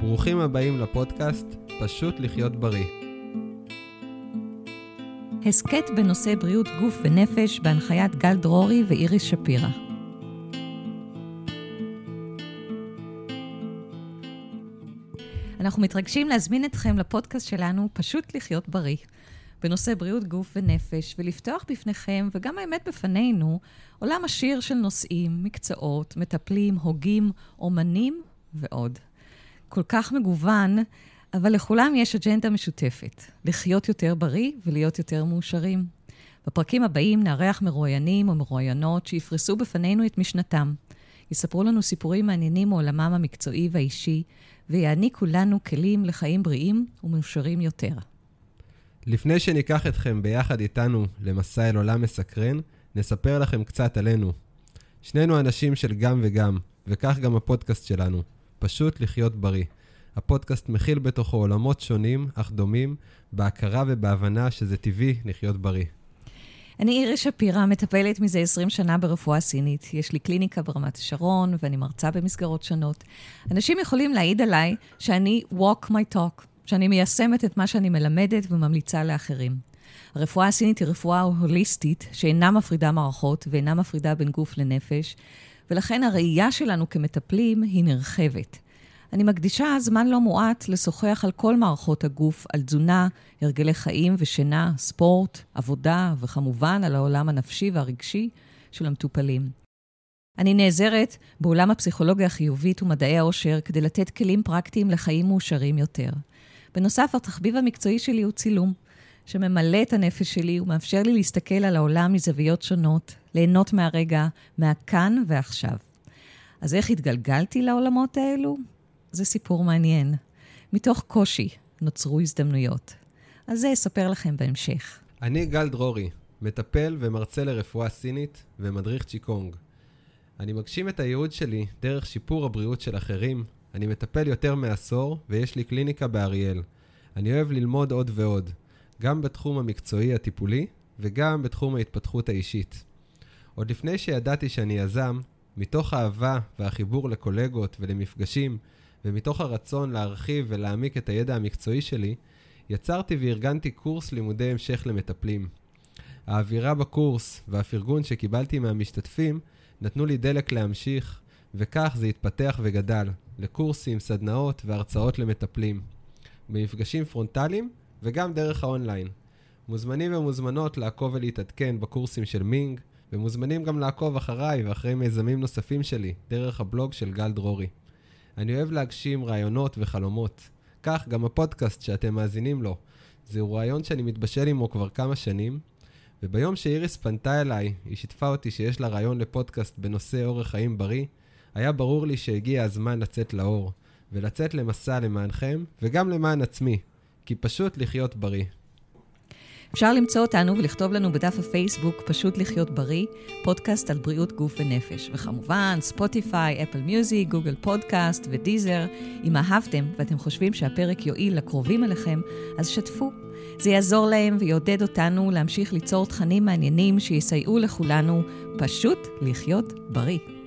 ברוכים הבאים לפודקאסט פשוט לחיות בריא. הסכת בנושא בריאות גוף ונפש בהנחיית גל דרורי ואיריס שפירא. אנחנו מתרגשים להזמין אתכם לפודקאסט שלנו, פשוט לחיות בריא. בנושא בריאות גוף ונפש, ולפתוח בפניכם, וגם האמת בפנינו, עולם עשיר של נושאים, מקצועות, מטפלים, הוגים, אומנים ועוד. כל כך מגוון, אבל לכולם יש אג'נדה משותפת, לחיות יותר בריא ולהיות יותר מאושרים. בפרקים הבאים נארח מרואיינים או מרואיינות שיפרסו בפנינו את משנתם, יספרו לנו סיפורים מעניינים מעולמם המקצועי והאישי, ויעניקו לנו כלים לחיים בריאים ומאושרים יותר. לפני שניקח אתכם ביחד איתנו למסע אל עולם מסקרן, נספר לכם קצת עלינו. שנינו אנשים של גם וגם, וכך גם הפודקאסט שלנו. פשוט לחיות בריא. הפודקאסט מכיל בתוכו עולמות שונים, אך דומים, בהכרה ובהבנה שזה טבעי לחיות בריא. אני אירי שפירא, מטפלת מזה 20 שנה ברפואה סינית. יש לי קליניקה ברמת השרון, ואני מרצה במסגרות שונות. אנשים יכולים להעיד עליי שאני walk my talk, שאני מיישמת את מה שאני מלמדת וממליצה לאחרים. הרפואה הסינית היא רפואה הוליסטית, שאינה מפרידה מערכות ואינה מפרידה בין גוף לנפש, ולכן הראייה שלנו כמטפלים היא נרחבת. אני מקדישה זמן לא מועט לשוחח על כל מערכות הגוף, על תזונה, הרגלי חיים ושינה, ספורט, עבודה, וכמובן על העולם הנפשי והרגשי של המטופלים. אני נעזרת בעולם הפסיכולוגיה החיובית ומדעי העושר כדי לתת כלים פרקטיים לחיים מאושרים יותר. בנוסף, התחביב המקצועי שלי הוא צילום. שממלא את הנפש שלי ומאפשר לי להסתכל על העולם מזוויות שונות, ליהנות מהרגע, מהכאן ועכשיו. אז איך התגלגלתי לעולמות האלו? זה סיפור מעניין. מתוך קושי נוצרו הזדמנויות. על זה אספר לכם בהמשך. אני גל דרורי, מטפל ומרצה לרפואה סינית ומדריך צ'יקונג. אני מגשים את הייעוד שלי דרך שיפור הבריאות של אחרים. אני מטפל יותר מעשור ויש לי קליניקה באריאל. אני אוהב ללמוד עוד ועוד. גם בתחום המקצועי הטיפולי וגם בתחום ההתפתחות האישית. עוד לפני שידעתי שאני יזם, מתוך האהבה והחיבור לקולגות ולמפגשים, ומתוך הרצון להרחיב ולהעמיק את הידע המקצועי שלי, יצרתי וארגנתי קורס לימודי המשך למטפלים. האווירה בקורס והפרגון שקיבלתי מהמשתתפים נתנו לי דלק להמשיך, וכך זה התפתח וגדל, לקורסים, סדנאות והרצאות למטפלים. במפגשים פרונטליים וגם דרך האונליין. מוזמנים ומוזמנות לעקוב ולהתעדכן בקורסים של מינג, ומוזמנים גם לעקוב אחריי ואחרי מיזמים נוספים שלי, דרך הבלוג של גל דרורי. אני אוהב להגשים רעיונות וחלומות. כך גם הפודקאסט שאתם מאזינים לו. זהו רעיון שאני מתבשל עמו כבר כמה שנים, וביום שאיריס פנתה אליי, היא שיתפה אותי שיש לה רעיון לפודקאסט בנושא אורח חיים בריא, היה ברור לי שהגיע הזמן לצאת לאור, ולצאת למסע למענכם, וגם למען עצמי, כי פשוט לחיות בריא. אפשר למצוא אותנו ולכתוב לנו בדף הפייסבוק פשוט לחיות בריא, פודקאסט על בריאות גוף ונפש. וכמובן, ספוטיפיי, אפל מיוזיק, גוגל פודקאסט ודיזר. אם אהבתם ואתם חושבים שהפרק יועיל לקרובים אליכם, אז שתפו. זה יעזור להם ויעודד אותנו להמשיך ליצור תכנים מעניינים שיסייעו לכולנו פשוט לחיות בריא.